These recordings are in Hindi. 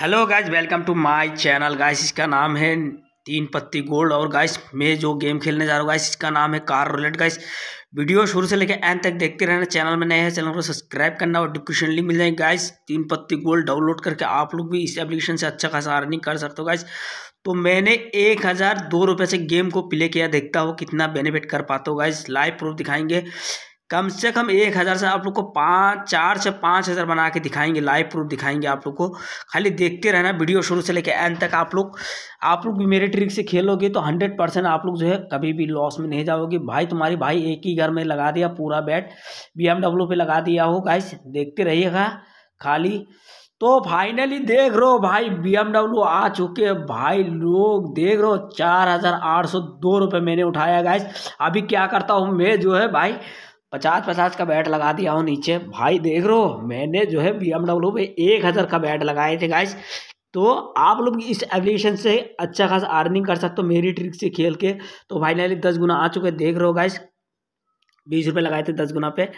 hello guys welcome to my channel guys इसका नाम है तीन पत्ती गोल्ड और गाइस मैं जो गेम खेलने जा रहा हूँ गाइस इसका नाम है कार रोलेट गाइस वीडियो शुरू से लेकर एंड तक देखते रहना चैनल में नए हैं चैनल को सब्सक्राइब करना और डिस्क्रिप्शन लिंक मिल जाएगी गाइस तीन पत्ती गोल्ड डाउनलोड करके आप लोग भी इस एप्लीकेशन से अच्छा खासा अर्निंग कर सकते हो गाइस तो मैंने एक हज़ार दो रुपये से गेम को प्ले किया देखता हो कितना बेनिफिट कर पाते हो गाइस लाइव प्रूफ दिखाएंगे कम से कम एक हज़ार से आप लोग को पाँच चार से पाँच हज़ार बना के दिखाएंगे लाइव प्रूफ दिखाएंगे आप लोग को खाली देखते रहना वीडियो शुरू से लेकर एंड तक आप लोग आप लोग भी मेरे ट्रिक से खेलोगे तो हंड्रेड परसेंट आप लोग जो है कभी भी लॉस में नहीं जाओगे भाई तुम्हारी भाई एक ही घर में लगा दिया पूरा बैट बी एम डब्ल्यू पे लगा दिया हो गाइस देखते रहिएगा खाली तो फाइनली देख रहो भाई बी एम डब्ल्यू आ चुके भाई लोग देख रहो चार हज़ार आठ सौ दो रुपये मैंने उठाया गाइस अभी क्या करता हूँ मैं जो है भाई पचास पचास का बैट लगा दिया हो नीचे भाई देख रो मैंने जो है बी एमडब्ल्यू पे एक हज़ार का बैट लगाए थे गाइस तो आप लोग इस एप्लीकेशन से अच्छा खासा अर्निंग कर सकते हो मेरी ट्रिक से खेल के तो भाई नाली दस गुना आ चुके देख रहे हो गाइस बीस रुपये लगाए थे दस गुना पे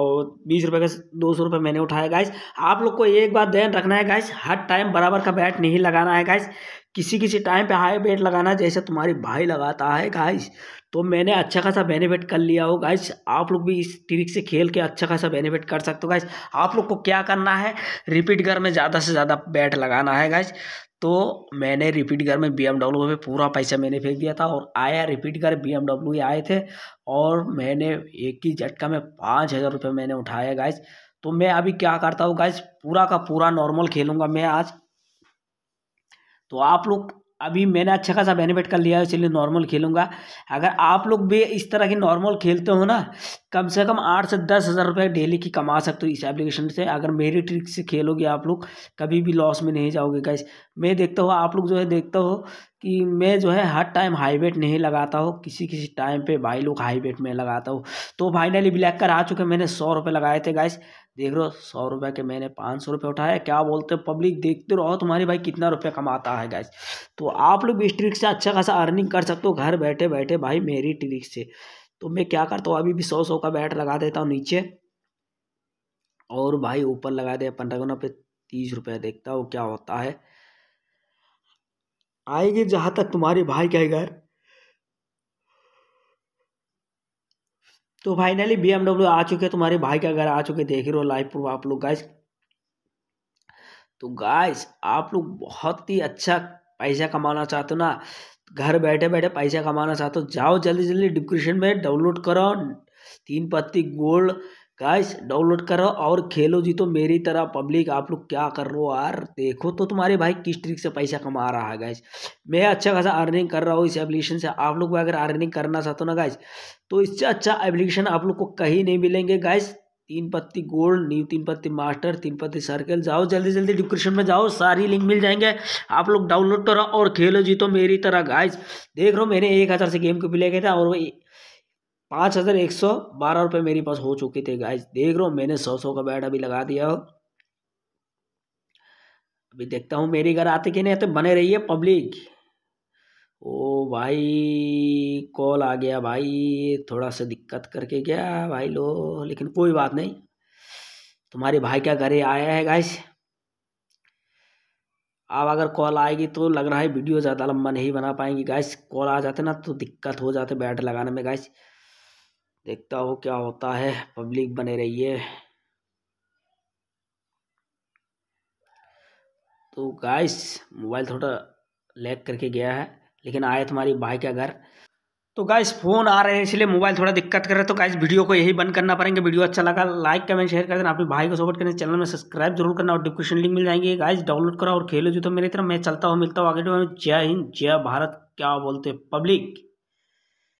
और बीस रुपये का दो सौ रुपये मैंने उठाया गाइस आप लोग को एक बात ध्यान रखना है गाइस हर टाइम बराबर का बैट नहीं लगाना है गाइस किसी किसी टाइम पे हाई बेट लगाना जैसे तुम्हारे भाई लगाता है गाइस तो मैंने अच्छा खासा बेनिफिट कर लिया हो गाइस आप लोग भी इस ट्रिक से खेल के अच्छा खासा बेनिफिट कर सकते हो गाइस आप लोग को क्या करना है रिपीट घर में ज़्यादा से ज़्यादा बैट लगाना है गाइस तो मैंने रिपीट घर में बी एमडब्ल्यू में पूरा पैसा मैंने फेंक दिया था और आया रिपीट घर बी एमडब्ल्यू आए थे और मैंने एक ही झटका में पाँच हज़ार रुपये मैंने उठाया गाइस तो मैं अभी क्या करता हूँ गाइस पूरा का पूरा नॉर्मल खेलूँगा मैं आज तो आप लोग अभी मैंने अच्छा खासा बेनिफिट कर लिया है इसलिए नॉर्मल खेलूँगा अगर आप लोग भी इस तरह की नॉर्मल खेलते हो ना कम से कम आठ से दस हज़ार रुपये डेली की कमा सकते हो इस एप्लीकेशन से अगर मेरी ट्रिक से खेलोगे आप लोग कभी भी लॉस में नहीं जाओगे गाइस मैं देखता हूँ आप लोग जो है देखते हो कि मैं जो है हर टाइम हाई वेट नहीं लगाता हूँ किसी किसी टाइम पे भाई लोग हाई वेट में लगाता हूँ तो फाइनली ब्लैक कर आ चुके मैंने सौ रुपये लगाए थे गाइस देख रहे हो सौ रुपये के मैंने पाँच सौ रुपये उठाया क्या बोलते हो पब्लिक देखते रहो तुम्हारी भाई कितना रुपये कमाता है गाइस तो आप लोग इस ट्रिक से अच्छा खासा अर्निंग कर सकते हो घर बैठे बैठे भाई मेरी ट्रिक से तो मैं क्या करता हूँ अभी भी सौ सौ का बैट लगा देता हूँ नीचे और भाई ऊपर लगा दिया पंडागोना पे तीस रुपया देखता हूँ क्या होता है आएगी जहां तक तुम्हारे भाई का घर तो फाइनली बी एमडब्ल्यू आ चुके तुम्हारे भाई का घर आ चुके देख रहे हो लाइव प्रूफ आप लोग गाइस तो गाइस आप लोग बहुत ही अच्छा पैसा कमाना चाहते हो ना घर बैठे बैठे पैसा कमाना चाहते हो जाओ जल्दी जल्दी डिस्क्रिप्शन में डाउनलोड करो तीन पत्ती गोल्ड गाइस डाउनलोड करो और खेलो जी तो मेरी तरह पब्लिक आप लोग क्या कर रहे हो यार देखो तो तुम्हारे भाई किस ट्रिक से पैसा कमा रहा है गाइस मैं अच्छा खासा अर्निंग कर रहा हूँ इस एप्लीकेशन से आप लोग अगर अर्निंग करना चाहते हो ना गाइस तो इससे अच्छा एप्लीकेशन आप लोग को कहीं नहीं मिलेंगे गाइस तीन पत्ती गोल्ड न्यू तीन पत्ती मास्टर तीन पत्ती सर्कल जाओ जल्दी जल्दी डिस्क्रिप्शन में जाओ सारी लिंक मिल जाएंगे आप लोग डाउनलोड करो तो और खेलो जी तो मेरी तरह गाइस देख रहो मैंने एक हज़ार से गेम को प्ले किया था और वही पाँच हज़ार एक सौ बारह रुपये मेरे पास हो चुके थे गाइस देख रहो मैंने सौ सौ का बैट अभी लगा दिया हो अभी देखता हूँ मेरे घर आते कि नहीं आते बने रही पब्लिक ओ भाई कॉल आ गया भाई थोड़ा सा दिक्कत करके गया भाई लो लेकिन कोई बात नहीं तुम्हारे भाई क्या घरे आया है गाइस अब अगर कॉल आएगी तो लग रहा है वीडियो ज़्यादा लंबा नहीं बना पाएंगे गाइस कॉल आ जाते ना तो दिक्कत हो जाते बैट लगाने में गाइस देखता हो क्या होता है पब्लिक बने रही है तो गाइस मोबाइल थोड़ा लैग करके गया है लेकिन आए तुम्हारी बाइक के घर तो गाइस फ़ोन आ रहे हैं इसलिए मोबाइल थोड़ा दिक्कत कर रहे तो गाइस वीडियो को यही बंद करना पड़ेंगे वीडियो अच्छा लगा लाइक कमेंट शेयर कर देना अपने भाई को सपोर्ट करने चैनल में सब्सक्राइब जरूर करना और डिस्क्रिप्शन लिंक मिल जाएंगे गाइस डाउनलोड करो और खेलो जो तो मेरी तरफ मैं चलता हूँ मिलता हूँ आगे जय हिंद जय भारत क्या बोलते पब्लिक